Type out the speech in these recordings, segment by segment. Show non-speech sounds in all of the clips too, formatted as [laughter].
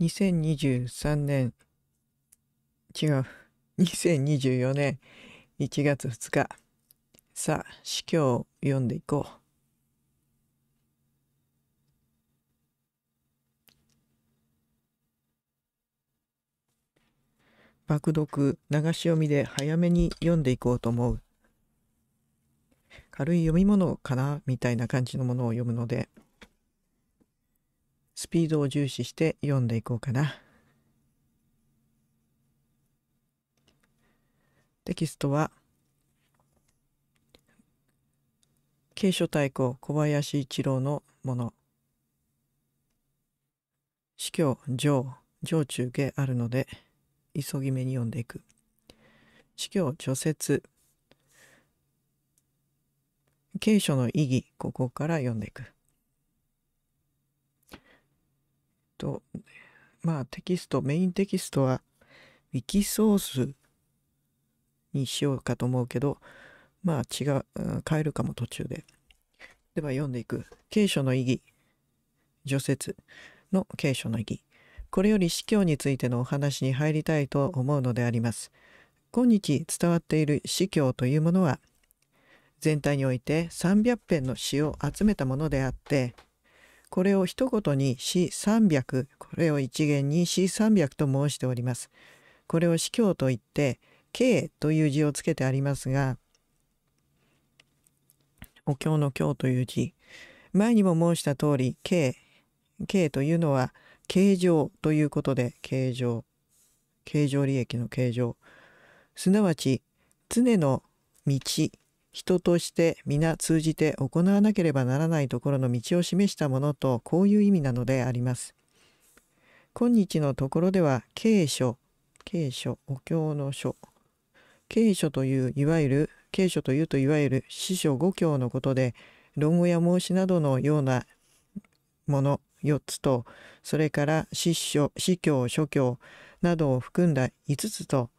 2023年、違う、2024年1月2日。さあ、死去を読んでいこう。爆読、流し読みで早めに読んでいこうと思う。軽い読み物かなみたいな感じのものを読むので、スピードを重視して読んでいこうかな。テキストは慶書太鼓小林一郎のもの。司教上上中下あるので急ぎ目に読んでいく。司教除雪慶書の意義ここから読んでいく。と、まあテキスト、メインテキストは Wikisource にしようかと思うけど、まあ違う、変えるかも途中で。では読んでいく。聖書の意義。除雪の聖書の意義。これより司教についてのお話に入りたいと思うのであります。今日伝わっている司教というものは、全体において300編の詩を集めたものであって、これを一言に詩300これを一元に詩300と申しております。これを司教といって「K という字をつけてありますがお経の経という字前にも申した通り「K K というのは「形状」ということで「形状」「形状利益の形状」すなわち常の道人として皆通じて行わなければならないところの道を示したものとこういう意味なのであります。今日のところでは経書、経書、お経の書、経書といういわゆる経書というといわゆる四書五経のことで論語や孟子などのようなもの4つとそれから四書、四教、諸教などを含んだ5つと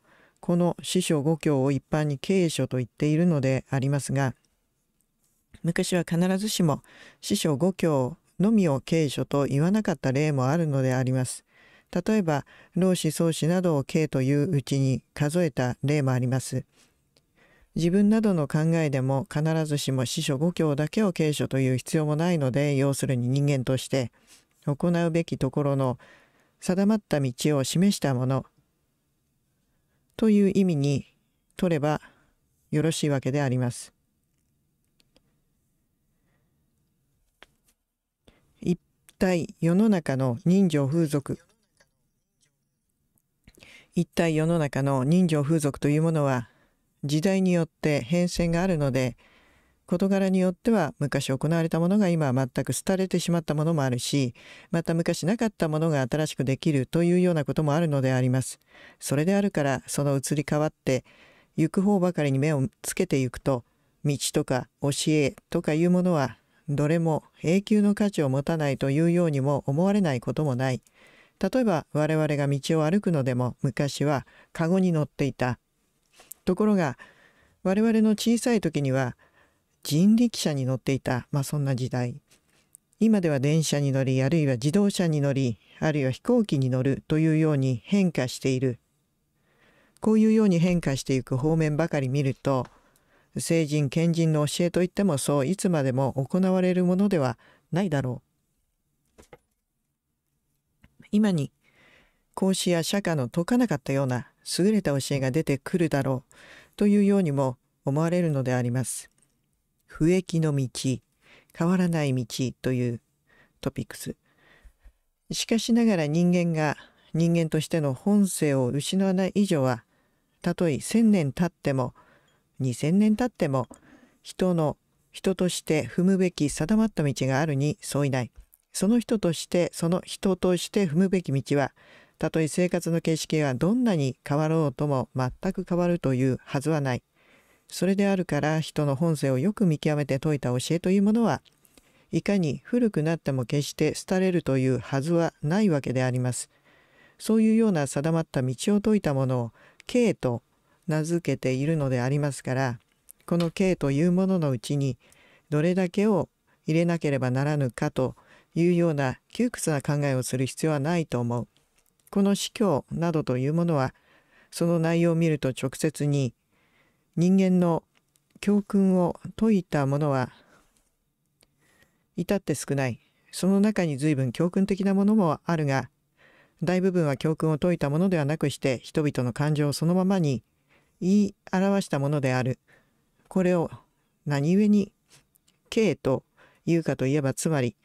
この師匠五経を一般に経営書と言っているのでありますが昔は必ずしも師匠五経のみを経書と言わなかった例もあるのであります。例えば老子宗子などを経といううちに数えた例もあります。自分などの考えでも必ずしも師匠五経だけを経書という必要もないので要するに人間として行うべきところの定まった道を示したものという意味に取ればよろしいわけであります。一体世の中の人情風俗一体世の中の人情風俗というものは時代によって変遷があるので事柄によっては昔行われたものが今は全く廃れてしまったものもあるし、また昔なかったものが新しくできるというようなこともあるのであります。それであるからその移り変わって行く方ばかりに目をつけていくと、道とか教えとかいうものはどれも永久の価値を持たないというようにも思われないこともない。例えば我々が道を歩くのでも昔はカゴに乗っていた。ところが我々の小さい時には人力車に乗っていた、まあ、そんな時代今では電車に乗りあるいは自動車に乗りあるいは飛行機に乗るというように変化しているこういうように変化していく方面ばかり見ると聖人賢人の教えといってもそういつまでも行われるものではないだろう今に孔子や釈迦の説かなかったような優れた教えが出てくるだろうというようにも思われるのであります。不益の道、変わらない道というトピックス。しかしながら人間が人間としての本性を失わない以上は、たとえ1,000年経っても、2,000年経っても、人の、人として踏むべき定まった道があるに相違ない。その人として、その人として踏むべき道は、たとえ生活の形式がどんなに変わろうとも全く変わるというはずはない。それであるから人の本性をよく見極めて説いた教えというものはいかに古くなっても決して廃れるというはずはないわけであります。そういうような定まった道を説いたものを「経」と名付けているのでありますからこの「経」というもののうちにどれだけを入れなければならぬかというような窮屈な考えをする必要はないと思う。この「司教」などというものはその内容を見ると直接に人間の教訓を説いたものは至って少ない。その中に随分教訓的なものもあるが、大部分は教訓を説いたものではなくして人々の感情をそのままに言い表したものである。これを何故に k というかといえばつまり、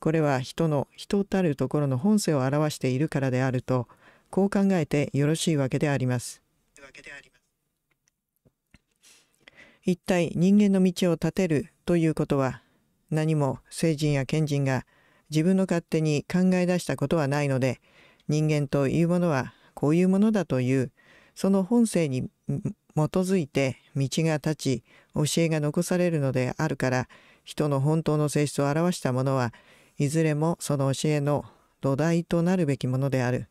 これは人の人たるところの本性を表しているからであると、こう考えてよろしいわけであります。一体人間の道を立てるということは何も聖人や賢人が自分の勝手に考え出したことはないので人間というものはこういうものだというその本性に基づいて道が立ち教えが残されるのであるから人の本当の性質を表したものはいずれもその教えの土台となるべきものである。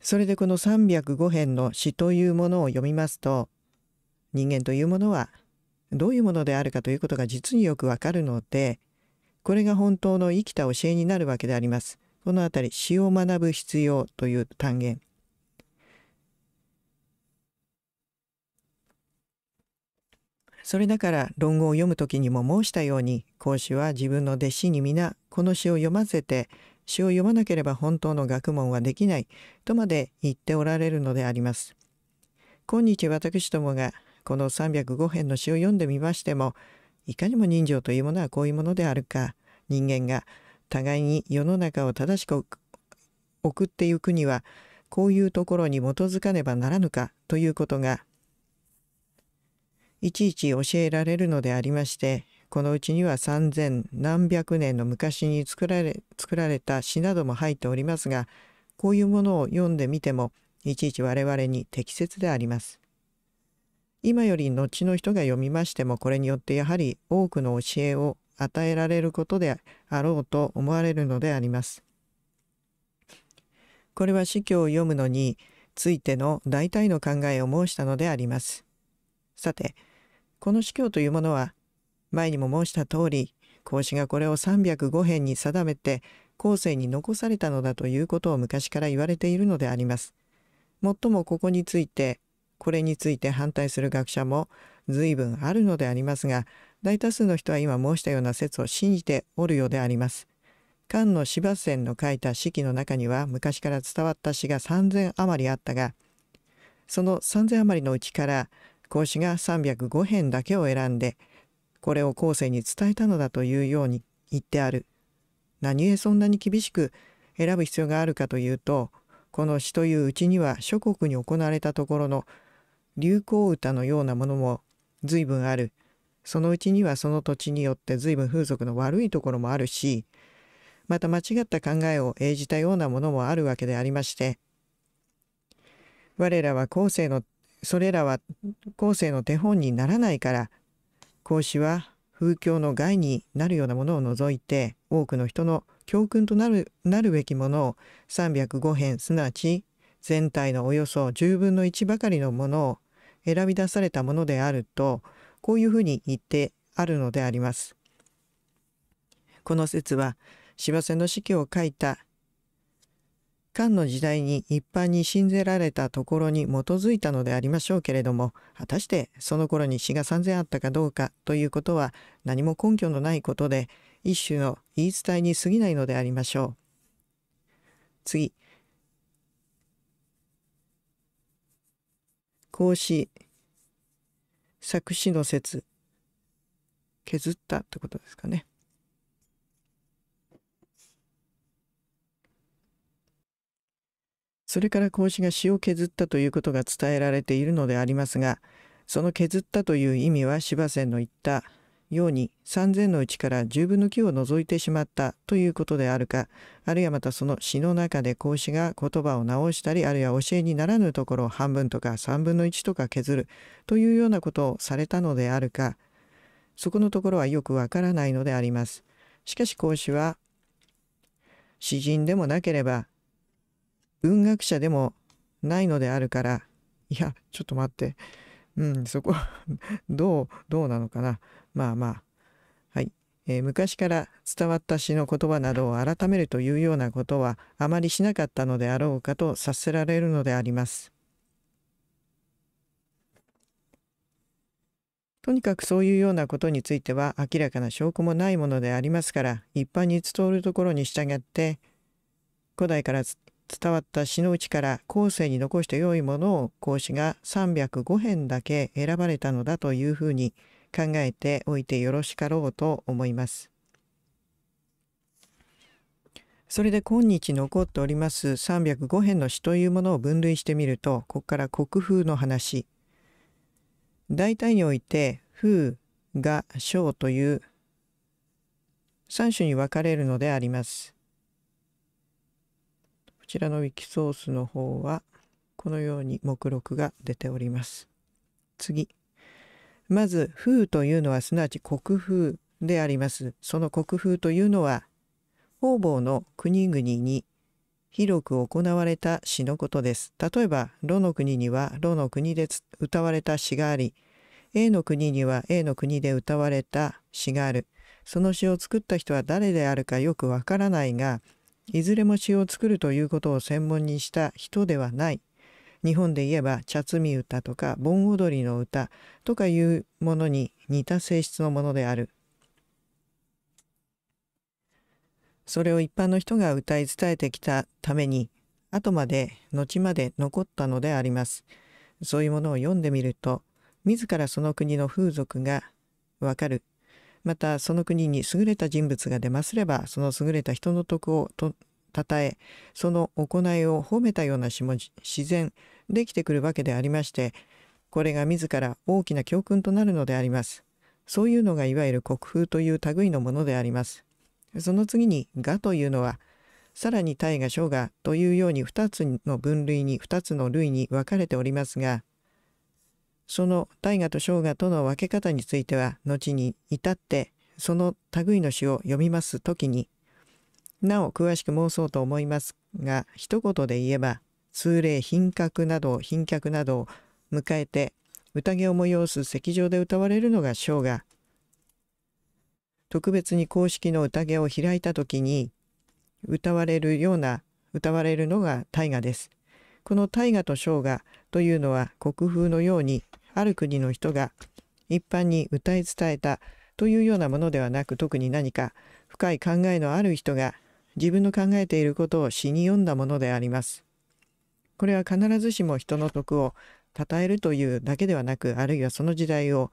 それでこの305編の詩というものを読みますと人間というものはどういうものであるかということが実によくわかるのでこれが本当の生きた教えになるわけであります。このあたり詩を学ぶ必要という単元。それだから論語を読む時にも申したように孔子は自分の弟子に皆この詩を読ませて詩を読まなければ本当の学問はできないとまで言っておられるのであります。今日私どもがこの305編の詩を読んでみましてもいかにも人情というものはこういうものであるか人間が互いに世の中を正しく送ってゆくにはこういうところに基づかねばならぬかということがいちいち教えられるのでありましてこのうちには3,000何百年の昔に作られ作られた詩なども入っておりますがこういうものを読んでみてもいちいち我々に適切であります。今より後の人が読みましてもこれによってやはり多くの教えを与えられることであろうと思われるのであります。これは司教を読むのについての大体の考えを申したのであります。さて、この司教というものは、前にも申した通り、孔子がこれを305編に定めて、後世に残されたのだということを昔から言われているのであります。もっともここについて、これについて反対する学者も随分あるのでありますが大多数の人は今申したような説を信じておるようであります。漢の芝仙の書いた詩記の中には昔から伝わった詩が3,000余りあったがその3,000余りのうちから孔子が305編だけを選んでこれを後世に伝えたのだというように言ってある。何故そんなに厳しく選ぶ必要があるかというとこの詩といううちには諸国に行われたところの流行歌のようなものも随分あるそのうちにはその土地によって随分風俗の悪いところもあるしまた間違った考えを英じたようなものもあるわけでありまして我らは後世のそれらは後世の手本にならないから孔子は風教の害になるようなものを除いて多くの人の教訓となるなるべきものを305編すなわち全体のおよそ10分の1ばかりのものを選び出されたものであるとこういうふうに言ってあるのであります。この説は芝生の死去を書いた漢の時代に一般に信ぜられたところに基づいたのでありましょうけれども果たしてその頃に死が3,000あったかどうかということは何も根拠のないことで一種の言い伝えに過ぎないのでありましょう。次孔子作詞の説削ったってことですかね。それから孔子が詩を削ったということが伝えられているのでありますがその削ったという意味は芝仙の言った「ように3000のうちから10分の9を除いてしまったということであるか、あるいはまたその詩の中で孔子が言葉を直したり、あるいは教えにならぬところを半分とか3分の1とか削るというようなことをされたのであるか、そこのところはよくわからないのであります。しかし孔子は、詩人でもなければ、文学者でもないのであるから、いや、ちょっと待って、うん、そこどう、どうなのかな。まあまあ、はいえー、昔から伝わった詩の言葉などを改めるというようなことはあまりしなかったのであろうかと察せられるのであります。とにかくそういうようなことについては明らかな証拠もないものでありますから一般に伝わるところに従って古代から伝わった詩のうちから後世に残して良いものを孔子が305編だけ選ばれたのだというふうに考えておいてよろしかろうと思います。それで今日残っております305編の詩というものを分類してみると、ここから国風の話。大体において、風、が、小という3種に分かれるのであります。こちらのウィキソースの方は、このように目録が出ております。次。まず風というのはすなわち国風であります。その国風というのは方々の国々に広く行われた詩のことです。例えば、炉の国には炉の国で歌われた詩があり、A の国には A の国で歌われた詩がある。その詩を作った人は誰であるかよくわからないが、いずれも詩を作るということを専門にした人ではない。日本で言えば茶摘み歌とか盆踊りの歌とかいうものに似た性質のものである。それを一般の人が歌い伝えてきたために後まで後まで残ったのであります。そういうものを読んでみると自らその国の風俗がわかるまたその国に優れた人物が出ますればその優れた人の徳をとたたえその行いを褒めたような詩も自然できてくるわけでありましてこれが自ら大きな教訓となるのであります。そういうのがいわゆる国風という類のものであります。その次に「が」というのはさらに大河小河というように2つの分類に2つの類に分かれておりますがその大河と生河との分け方については後に至ってその類の詩を読みます時になお詳しく申そうと思いますが、一言で言えば、通例品格など、品客などを迎えて、宴を催す席上で歌われるのが生姜。特別に公式の宴を開いた時に、歌われるような、歌われるのが大河です。この大河と生姜というのは国風のように、ある国の人が一般に歌い伝えたというようなものではなく特に何か深い考えのある人が自分の考えていることを詩に読んだものであります。これは必ずしも人の徳を称えるというだけではなく、あるいはその時代を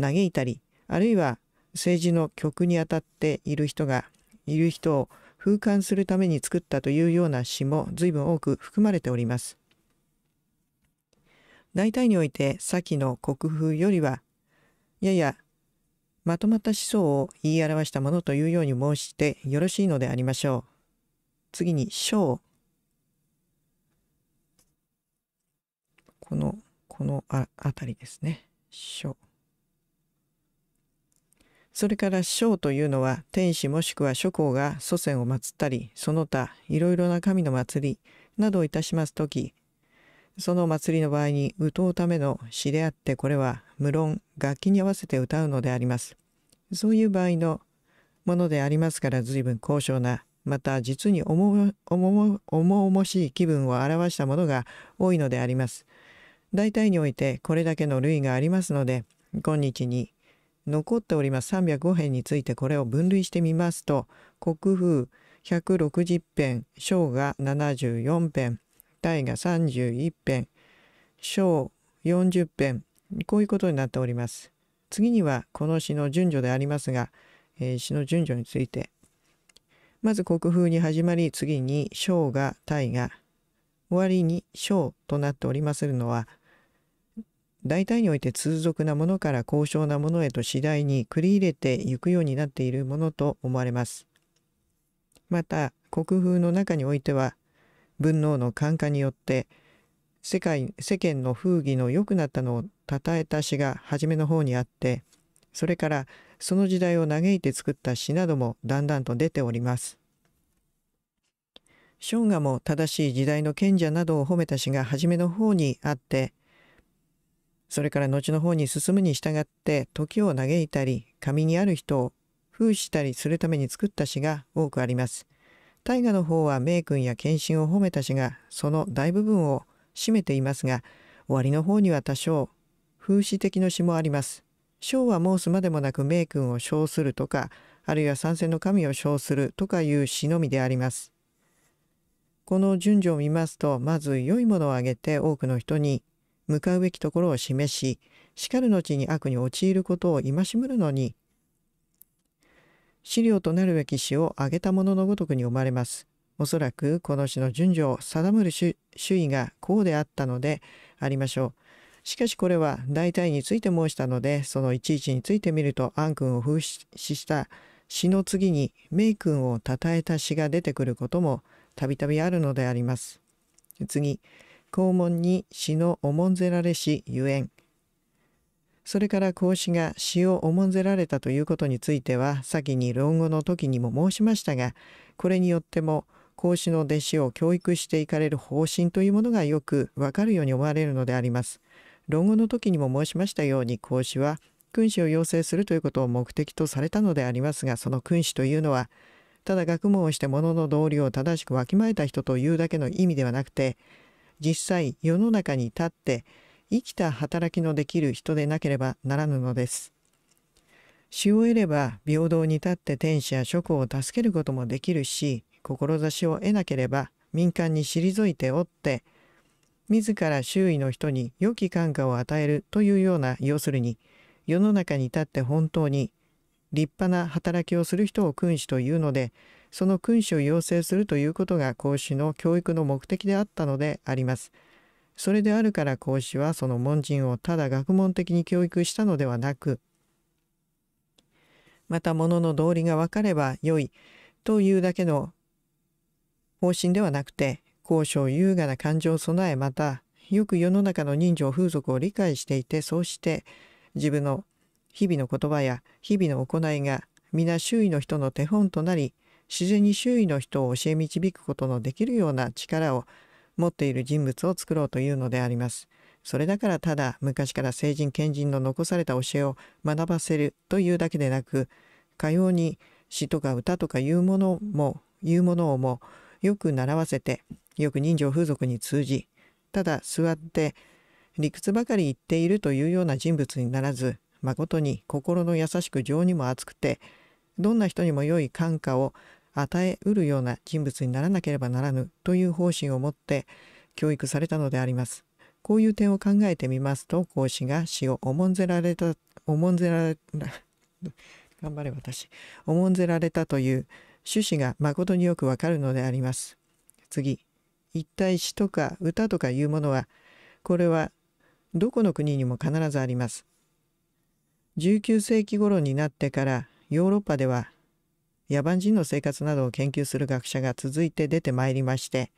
嘆いたり、あるいは政治の曲にあたっている人が、いる人を風間するために作ったというような詩も随分多く含まれております。大体において先の国風よりは、ややまとまった思想を言い表したものというように申してよろしいのでありましょう。次に章。この、このああたりですね。章。それから章というのは天使もしくは諸侯が祖先を祀ったりその他いろいろな神の祭りなどをいたします時その祭りの場合に歌うための詩であってこれは無論楽器に合わせて歌うのであります。そういう場合のものでありますから随分高尚なまた実に重々しい気分を表したものが多いのであります。大体においてこれだけの類がありますので今日に残っております305編についてこれを分類してみますと国風160編章が74編大河31編章40編こういうことになっております。次にはこの詩の順序でありますが、えー、詩の順序についてまず国風に始まり次に章が大が終わりに章となっておりまするのは大体において通俗なものから高尚なものへと次第に繰り入れていくようになっているものと思われます。また国風の中においては文能の感化によって世界世間の風儀の良くなったのをたたえた詩が初めの方にあってそれからその時代を嘆いて作った詩などもだんだんと出ております。ショも正しい時代の賢者などを褒めた詩が初めの方にあってそれから後の方に進むに従って時を嘆いたり紙にある人を封したりするために作った詩が多くあります。大河の方は名君や謙信を褒めた詩がその大部分を占めていますが、終わりの方には多少、風刺的の詩もあります。章は申すまでもなく名君を称するとか、あるいは参戦の神を称するとかいう詩のみであります。この順序を見ますと、まず良いものを挙げて多くの人に向かうべきところを示し、叱る後に悪に陥ることを戒むるのに、資料となるべき詩を挙げたもののごとくに生まれます。おそらくこの詩の順序を定める主意がこうであったのでありましょう。しかしこれは大体について申したので、そのいちいちについてみると、アン君を風刺した詩の次に、メイ君を称えた詩が出てくることもたびたびあるのであります。次、肛門に詩の重んぜられしゆえん。それから孔子が詩を重んぜられたということについては、先に論語の時にも申しましたが、これによっても、孔子の弟子を教育していかれる方針というものがよくわかるように思われるのであります。論語の時にも申しましたように孔子は君子を養成するということを目的とされたのでありますがその君子というのはただ学問をして物の道理を正しくわきまえた人というだけの意味ではなくて実際世の中に立って生きた働きのできる人でなければならぬのです。死を得れば平等に立って天使や職を助けることもできるし志を得なければ民間に退いておって自ら周囲の人に良き感化を与えるというような要するに世の中に立って本当に立派な働きをする人を君主というのでその君主を養成するということが孔子の教育の目的であったのであります。それであるから孔子はその門人をただ学問的に教育したのではなくまた物の道理が分かればよいというだけの方針ではなくて、高尚優雅な感情を備えまた、よく世の中の人情風俗を理解していて、そうして自分の日々の言葉や日々の行いが皆周囲の人の手本となり、自然に周囲の人を教え導くことのできるような力を持っている人物を作ろうというのであります。それだからただ昔から聖人賢人の残された教えを学ばせるというだけでなく、かように詩とか歌とかいうものも、いうものをも、よく習わせてよく人情風俗に通じただ座って理屈ばかり言っているというような人物にならず誠に心の優しく情にも厚くてどんな人にも良い感化を与えうるような人物にならなければならぬという方針を持って教育されたのであります。こういう点を考えてみますと孔子が死を重んぜられた重んぜられ頑張れ私重んぜられたという趣旨が誠によくわかるのであります。次、一体詩とか歌とかいうものは、これはどこの国にも必ずあります。19世紀頃になってからヨーロッパでは野蛮人の生活などを研究する学者が続いて出てまいりまして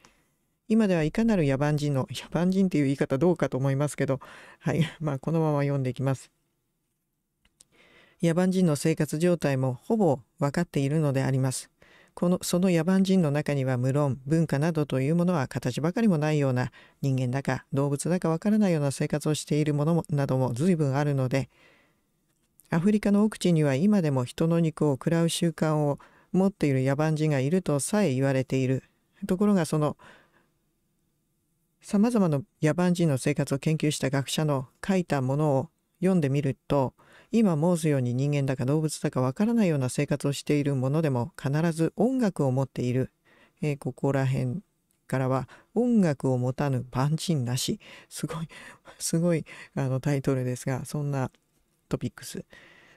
今ではいかなる野蛮人の野蛮 [laughs] 人という言い方どうかと思いますけどはい [laughs] まあこのまま読んでいきます。野蛮人の生活状態もほぼ分かっているのであります。このその野蛮人の中には無論文化などというものは形ばかりもないような人間だか動物だかわからないような生活をしているものもなども随分あるのでアフリカの奥地には今でも人の肉を食らう習慣を持っている野蛮人がいるとさえ言われているところがそのさまざまな野蛮人の生活を研究した学者の書いたものを読んでみると今申すように人間だか動物だかわからないような生活をしているものでも必ず音楽を持っている、えー、ここら辺からは音楽を持たぬパンチンなしすごいすごいあのタイトルですがそんなトピックス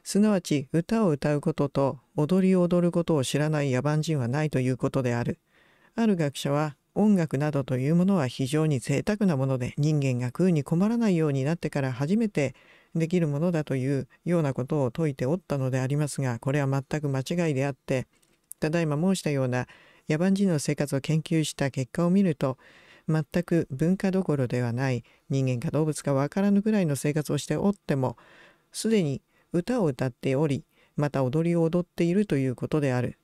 すなわち歌を歌うことと踊りを踊ることを知らない野蛮人はないということであるある学者は音楽などというものは非常に贅沢なもので人間が食うに困らないようになってから初めてできるものだというようなことを説いておったのでありますがこれは全く間違いであってただいま申したような野蛮人の生活を研究した結果を見ると全く文化どころではない人間か動物かわからぬぐらいの生活をしておってもすでに歌を歌っておりまた踊りを踊っているということである。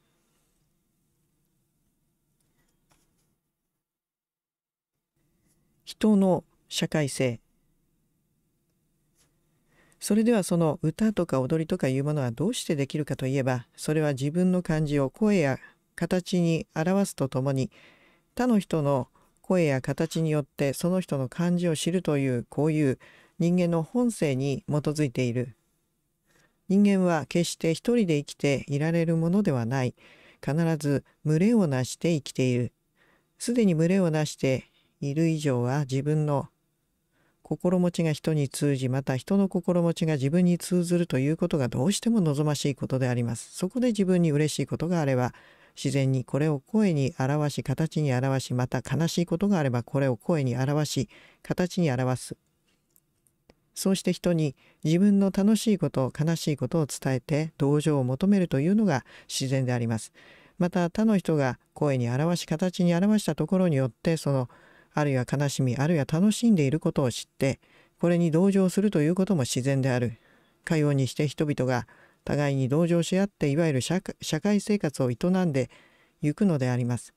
人の社会性それではその歌とか踊りとかいうものはどうしてできるかといえばそれは自分の感じを声や形に表すとともに他の人の声や形によってその人の感じを知るというこういう人間の本性に基づいている人間は決して一人で生きていられるものではない必ず群れをなして生きているすでに群れをなしている以上は自分の心持ちが人に通じまた人の心持ちが自分に通ずるということがどうしても望ましいことでありますそこで自分に嬉しいことがあれば自然にこれを声に表し形に表しまた悲しいことがあればこれを声に表し形に表すそうして人に自分の楽しいこと悲しいことを伝えて同情を求めるというのが自然でありますまた他の人が声に表し形に表したところによってそのあるいは悲しみあるいは楽しんでいることを知ってこれに同情するということも自然であるかようにして人々が互いに同情し合っていわゆる社会生活を営んでいくのであります。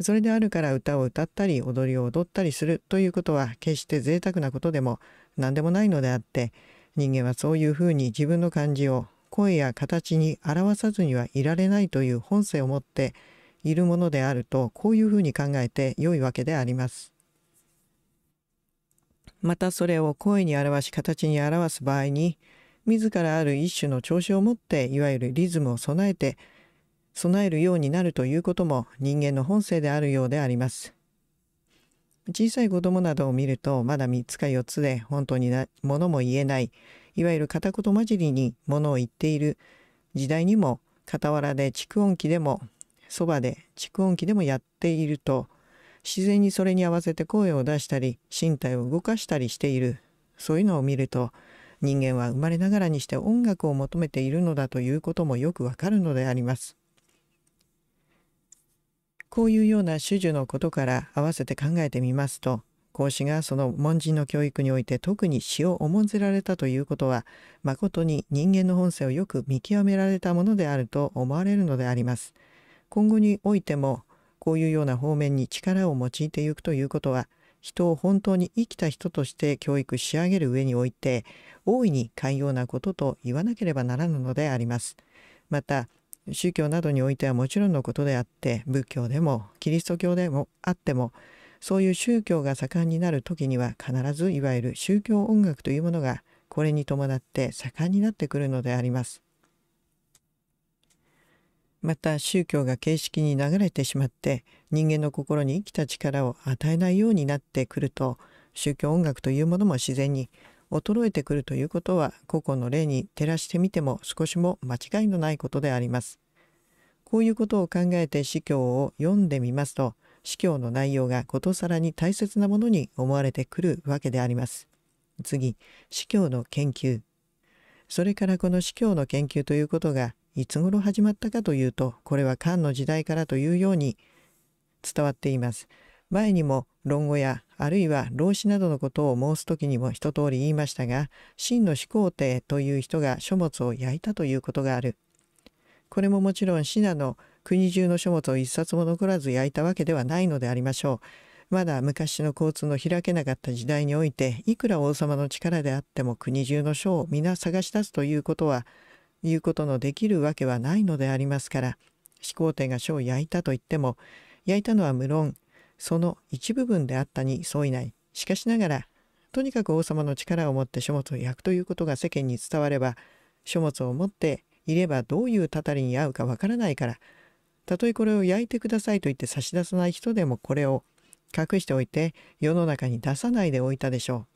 それであるから歌を歌ったり踊りを踊ったりするということは決して贅沢なことでも何でもないのであって人間はそういうふうに自分の感じを声や形に表さずにはいられないという本性を持っているものであるとこういうふうに考えて良いわけであります。またそれを声に表し形に表す場合に自らある一種の調子を持っていわゆるリズムを備えて備えるようになるということも人間の本性であるようであります。小さい子供などを見るとまだ3つか4つで本当にな物も言えないいわゆる片言交じりに物を言っている時代にも傍らで蓄音機でもそばで蓄音機でもやっていると自然にそれに合わせて声を出したり身体を動かしたりしているそういうのを見ると人間は生まれながらにして音楽を求めているのだということもよくわかるのであります。こういうような種々のことから合わせて考えてみますと孔子がその門人の教育において特に詩を重んじられたということは誠に人間の本性をよく見極められたものであると思われるのであります。今後においてもこういうような方面に力を用いてゆくということは人を本当に生きた人として教育し上げる上において大いに寛容なことと言わなければならぬのであります。また宗教などにおいてはもちろんのことであって仏教でもキリスト教でもあってもそういう宗教が盛んになる時には必ずいわゆる宗教音楽というものがこれに伴って盛んになってくるのであります。また宗教が形式に流れてしまって人間の心に生きた力を与えないようになってくると宗教音楽というものも自然に衰えてくるということは個々の例に照らしてみても少しも間違いのないことであります。こういうことを考えて司教を読んでみますと司教の内容がことさらに大切なものに思われてくるわけであります。次、司教の研究。それからこの司教の研究ということがいつ頃始まったかというと、これは漢の時代からというように伝わっています。前にも論語やあるいは老子などのことを申す時にも一通り言いましたが、真の始皇帝という人が書物を焼いたということがある。これももちろん信濃国中の書物を一冊も残らず焼いたわけではないのでありましょう。まだ昔の交通の開けなかった時代において、いくら王様の力であっても国中の書を皆探し出すということは、いうことのできるわけはないのでありますから始皇帝が書を焼いたといっても焼いたのは無論その一部分であったに相違ないしかしながらとにかく王様の力を持って書物を焼くということが世間に伝われば書物を持っていればどういうたたりに合うかわからないからたとえこれを焼いてくださいと言って差し出さない人でもこれを隠しておいて世の中に出さないでおいたでしょう。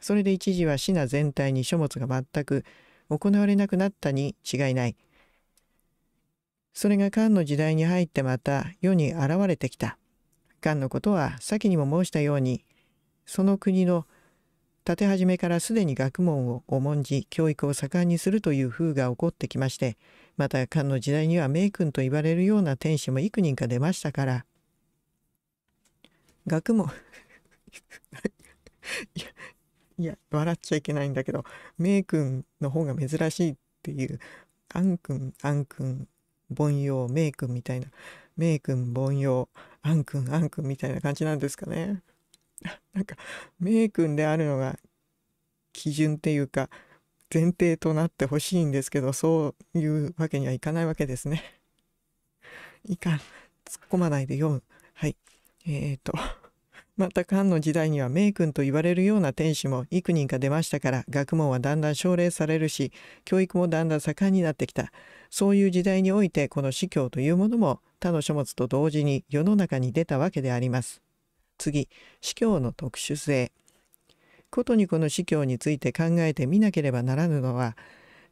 それで一時は品全体に書物が全く行われなくなったに違いない。それが漢の時代に入ってまた世に現れてきた。漢のことは先にも申したように、その国の建て始めからすでに学問を重んじ教育を盛んにするという風が起こってきましてまた漢の時代には名君と言われるような天使も幾人か出ましたから学問い [laughs] いや、笑っちゃいけないんだけど、メイ君の方が珍しいっていう、あんくん、あんくん、凡庸、メイ君みたいな、メイ君、凡庸、あんくん、あんくんみたいな感じなんですかね。[laughs] なんか、メイ君であるのが基準っていうか、前提となってほしいんですけど、そういうわけにはいかないわけですね。[laughs] いかん。突っ込まないで読む。はい。えっ、ー、と。また漢の時代には名君と言われるような天使も幾人か出ましたから学問はだんだん奨励されるし教育もだんだん盛んになってきたそういう時代においてこの司教というものも他の書物と同時に世の中に出たわけであります次司教の特殊性ことにこの司教について考えてみなければならぬのは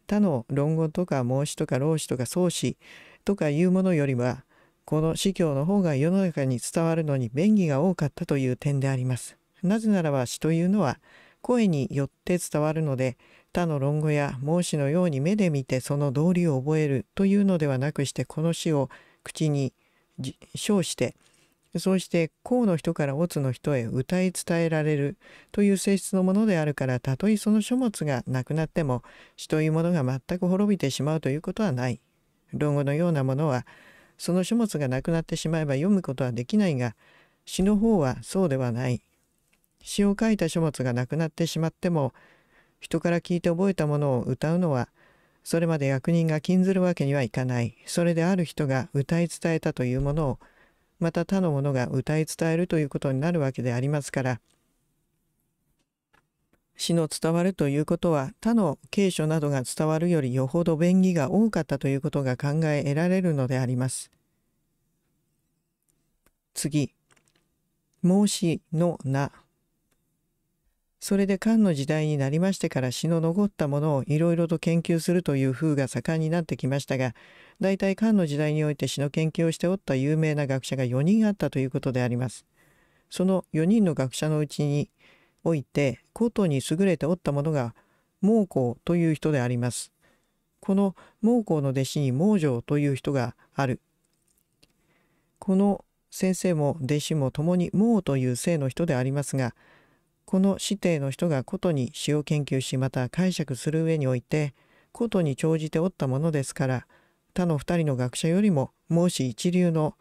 他の論語とか孟子とか老子とか宗子とかいうものよりはこの司教の方が世の中に伝わるのに便宜が多かったという点であります。なぜならば詩というのは声によって伝わるので他の論語や孟子のように目で見てその道理を覚えるというのではなくしてこの詩を口に称してそうして孔の人から乙の人へ歌い伝えられるという性質のものであるからたとえその書物がなくなっても詩というものが全く滅びてしまうということはない。論語のようなものはその書物がなくなってしまえば読むことはできないが詩の方はそうではない詩を書いた書物がなくなってしまっても人から聞いて覚えたものを歌うのはそれまで役人が禁ずるわけにはいかないそれである人が歌い伝えたというものをまた他の者が歌い伝えるということになるわけでありますから死の伝わるということは他の敬書などが伝わるよりよほど便宜が多かったということが考え得られるのであります。次、孟子の名。それで漢の時代になりましてから詩の残ったものをいろいろと研究するという風が盛んになってきましたが、大体漢の時代において詩の研究をしておった有名な学者が4人あったということであります。その4人の学者のうちにおいて琴に優れておったものが毛光という人であります。この毛光の弟子に毛城という人がある。この先生も弟子も共に毛という姓の人でありますが、この師弟の人が琴に詩を研究しまた解釈する上において、琴に長じておったものですから、他の2人の学者よりも、もし一流の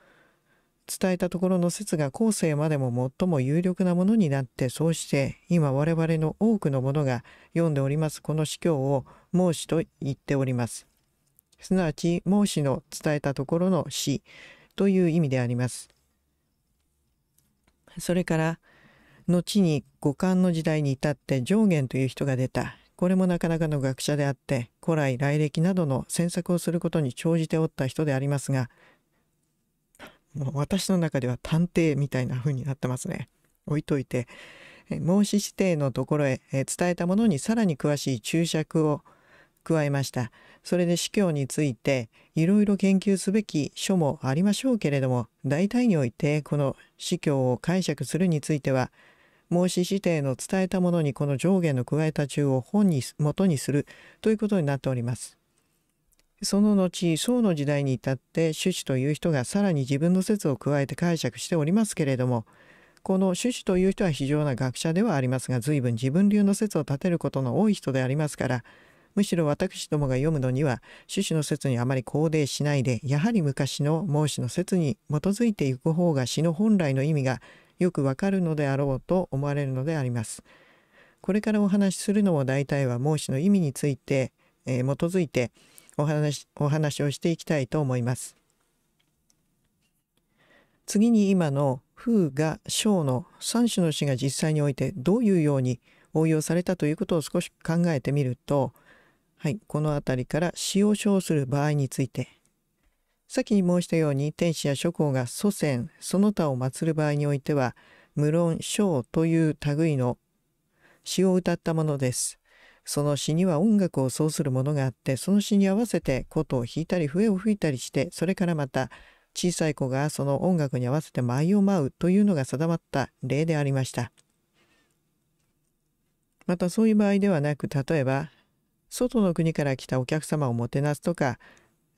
伝えたところの説が後世までも最も有力なものになってそうして今我々の多くのものが読んでおりますこの司教を孟子と言っております。すなわち孟子の伝えたところの死という意味であります。それから後に五感の時代に至って上元という人が出た。これもなかなかの学者であって古来来歴などの詮索をすることに長じておった人でありますがもう私の中では探偵みたいな風になってますね。置いといて、え孟子指定のところへ、え伝えたものにさらに詳しい注釈を加えました。それで司教についていろいろ研究すべき書もありましょうけれども、大体においてこの司教を解釈するについては、孟子指定の伝えたものにこの上下の加えた中を本に元にするということになっております。その後、宋の時代に至って朱子という人がさらに自分の説を加えて解釈しておりますけれども、この朱子という人は非常な学者ではありますが、随分自分流の説を立てることの多い人でありますから、むしろ私どもが読むのには、趣旨の説にあまり肯定しないで、やはり昔の孟子の説に基づいていく方が詩の本来の意味がよくわかるのであろうと思われるのであります。これからお話しするのも大体は孟子の意味について、えー、基づいて、お話お話をしていきたいと思います。次に今の風が小の3種の詩が実際においてどういうように応用されたということを少し考えてみると、はい、この辺りから詩を称する場合について先に申したように天使や諸侯が祖先その他を祀る場合においては無論章」という類の詩を歌ったものです。その詩には音楽をそうするものがあってその詩に合わせて琴を弾いたり笛を吹いたりしてそれからまた小さい子がその音楽に合わせて舞を舞うというのが定まった例でありました。またそういう場合ではなく例えば外の国から来たお客様をもてなすとか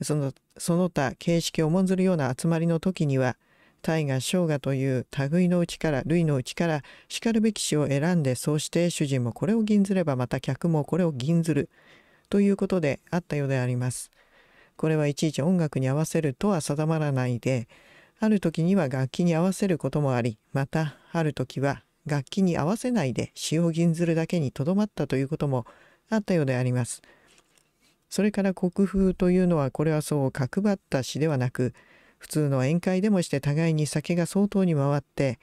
そのその他形式を重んずるような集まりの時には大河生姜という類のうちから類のうちからしかるべき詩を選んでそうして主人もこれを銀ずればまた客もこれを銀ずるということであったようであります。これはいちいち音楽に合わせるとは定まらないである時には楽器に合わせることもありまたある時は楽器に合わせないで詩を銀ずるだけにとどまったということもあったようであります。それから国風というのはこれはそう角張った詩ではなく普通の宴会でもして互いに酒が相当に回って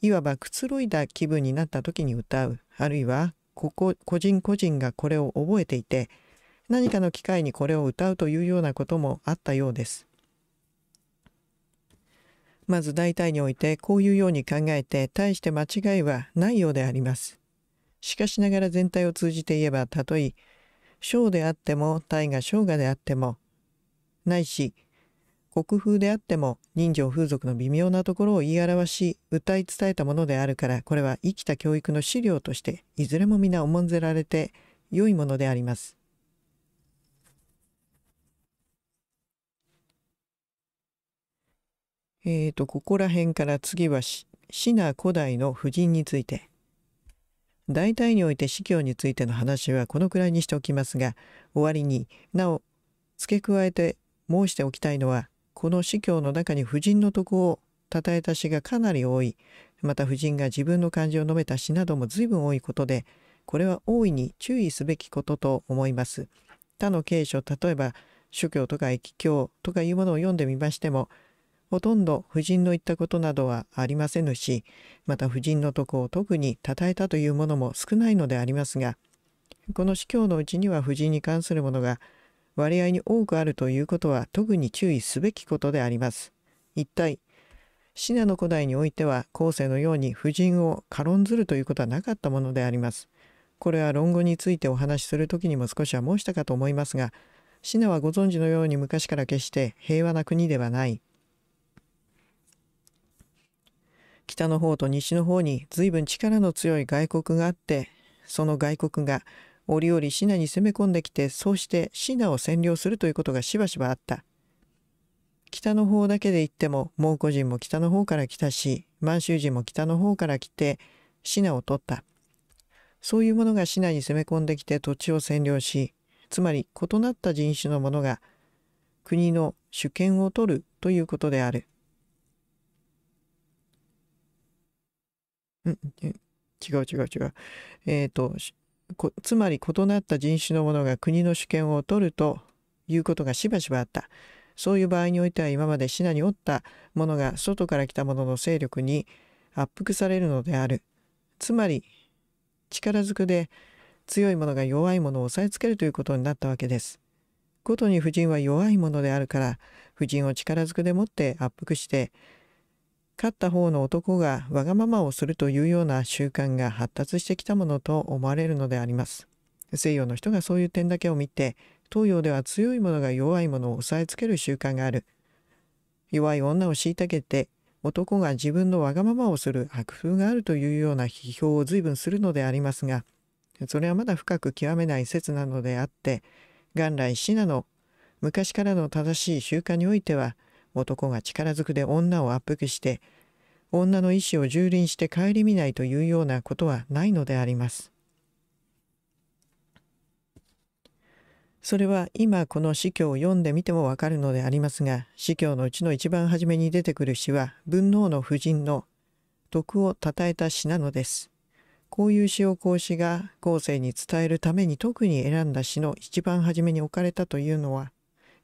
いわばくつろいだ気分になった時に歌うあるいはここ個人個人がこれを覚えていて何かの機会にこれを歌うというようなこともあったようです。まず大体においてこういうように考えて大して間違いはないようであります。しかしながら全体を通じて言えばたとえ小であっても大が小がであってもないし国風であっても人情風俗の微妙なところを言い表し歌い伝えたものであるからこれは生きた教育の資料としていずれも皆重んぜられて良いものであります。えーと、ここら辺から次は死な古代の婦人について。大体において司教についての話はこのくらいにしておきますが、終わりになお付け加えて申しておきたいのは、この司教の中に夫人の徳を称えた詩がかなり多いまた夫人が自分の感情を述べた詩なども随分多いことでこれは大いに注意すべきことと思います。他の経書例えば諸教とか駅教とかいうものを読んでみましてもほとんど夫人の言ったことなどはありませぬしまた夫人のとこを特に称えたというものも少ないのでありますがこの司教のうちには夫人に関するものが割合に多くあるということは特に注意すべきことであります。一体、シナの古代においては後世のように婦人を軽んずるということはなかったものであります。これは論語についてお話しする時にも少しは申したかと思いますが、シナはご存知のように昔から決して平和な国ではない。北の方と西の方に随分力の強い外国があって、その外国が折々シナに攻め込んできてそうしてシナを占領するということがしばしばあった北の方だけで言っても蒙古人も北の方から来たし満州人も北の方から来てシナを取ったそういうものがシナに攻め込んできて土地を占領しつまり異なった人種のものが国の主権を取るということである。うん違う違う違う。えっ、ー、と、つまり異なった人種の者が国の主権を取るということがしばしばあった。そういう場合においては今までシナにおった者が外から来た者の勢力に圧迫されるのである。つまり力ずくで強い者が弱い者を押さえつけるということになったわけです。ことに夫人は弱いものであるから夫人を力ずくでもって圧迫して勝った方の男がわがままをするというような習慣が発達してきたものと思われるのであります。西洋の人がそういう点だけを見て、東洋では強いものが弱いものを押さえつける習慣がある。弱い女を虐げて、男が自分のわがままをする悪風があるというような批評を随分するのでありますが、それはまだ深く極めない説なのであって、元来シナの昔からの正しい習慣においては、男が力ずくで女を圧迫して女の意思を蹂躙して顧みないというようなことはないのであります。それは今この司教を読んでみてもわかるのでありますが司教のうちの一番初めに出てくる詩は文王の婦人の徳を称えた詩なのです。こういう詩を孔子が後世に伝えるために特に選んだ詩の一番初めに置かれたというのは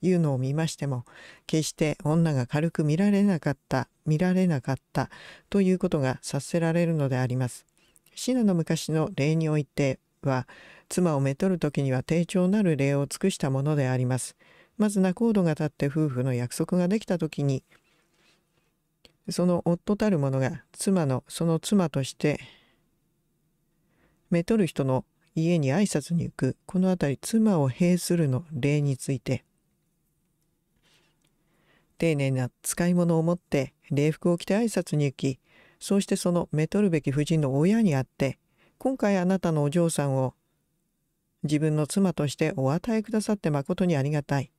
いうのを見ましても決して女が軽く見られなかった見られなかったということが察せられるのであります。シナの昔の例においては妻をめとる時には丁重なる礼を尽くしたものであります。まず仲人が立って夫婦の約束ができた時にその夫たる者が妻のその妻としてめとる人の家に挨拶に行くこの辺り妻を兵するの例について丁寧な使い物を持って礼服を着て挨拶に行き、そうしてそのめとるべき夫人の親に会って、今回あなたのお嬢さんを自分の妻としてお与えくださって誠にありがたい。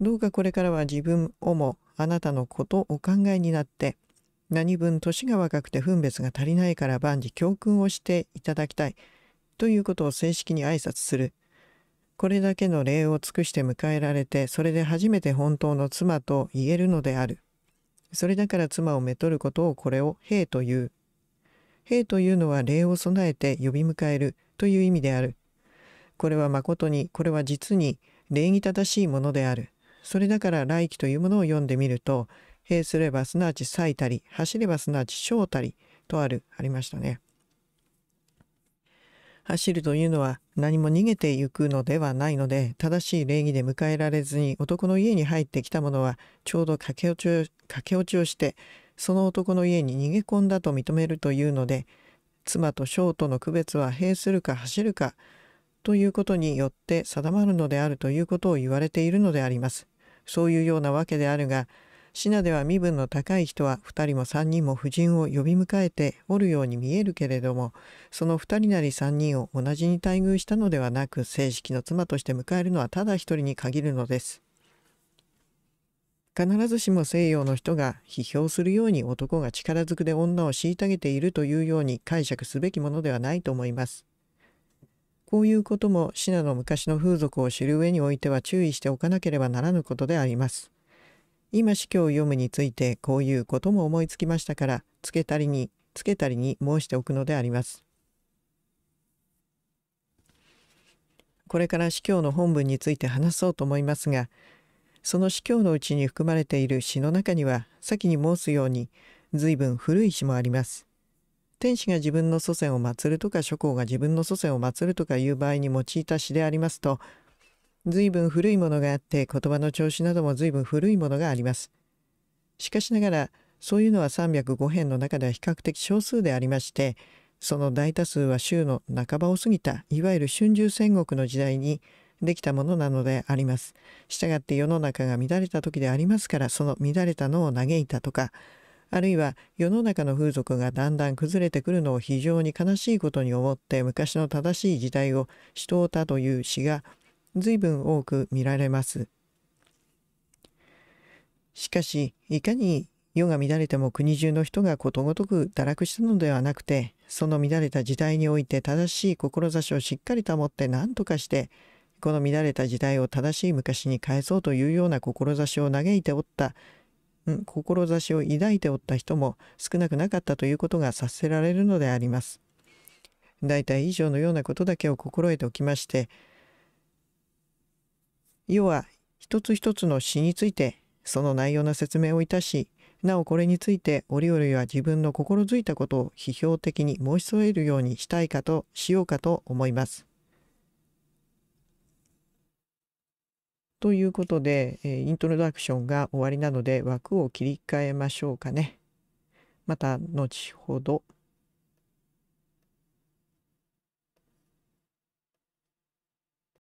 どうかこれからは自分をもあなたのことお考えになって、何分年が若くて分別が足りないから万事教訓をしていただきたいということを正式に挨拶する。これだけの礼を尽くして迎えられてそれで初めて本当の妻と言えるのであるそれだから妻をめとることをこれを兵という兵というのは礼を備えて呼び迎えるという意味であるこれはまことにこれは実に礼儀正しいものであるそれだから来期というものを読んでみると兵すればすなわち咲いたり走ればすなわち生たりとあるありましたね走るというのは何も逃げてゆくのではないので、正しい礼儀で迎えられずに男の家に入ってきた者は、ちょうど駆け落ちを駆け落ちをして、その男の家に逃げ込んだと認めるというので、妻と将との区別は兵するか走るかということによって定まるのであるということを言われているのであります。そういうようなわけであるが、シナでは身分の高い人は2人も3人も夫人を呼び迎えておるように見えるけれどもその2人なり3人を同じに待遇したのではなく正式の妻として迎えるのはただ一人に限るのです。必ずしも西洋の人が批評するように男が力ずくで女を虐げているというように解釈すべきものではないと思います。こういうこともシナの昔の風俗を知る上においては注意しておかなければならぬことであります。今司教を読むについてこういうことも思いつきましたからつけたりにつけたりに申しておくのであります。これから司教の本文について話そうと思いますがその司教のうちに含まれている詩の中には先に申すように随分古い詩もあります。天使が自分の祖先を祀るとか諸侯が自分の祖先を祀るとかいう場合に用いた詩でありますとずいぶん古いものがあって言葉の調子などもずいぶん古いものがあります。しかしながらそういうのは305編の中では比較的少数でありましてその大多数は州の半ばを過ぎたいわゆる春秋戦国の時代にできたものなのであります。したがって世の中が乱れた時でありますからその乱れたのを嘆いたとかあるいは世の中の風俗がだんだん崩れてくるのを非常に悲しいことに思って昔の正しい時代をしとうたという詩が随分多く見られます。しかし、いかに世が乱れても国中の人がことごとく堕落したのではなくて、その乱れた時代において正しい志をしっかり保って何とかして、この乱れた時代を正しい昔に返そうというような志を嘆いておった、うん、志を抱いておった人も少なくなかったということが察せられるのであります。大体以上のようなことだけを心得ておきまして、要は一つ一つの詩についてその内容の説明をいたしなおこれについて折々は自分の心づいたことを批評的に申し添えるようにしたいかとしようかと思います。ということで、えイントロダクションが終わりなので枠を切り替えましょうかね。また後ほど。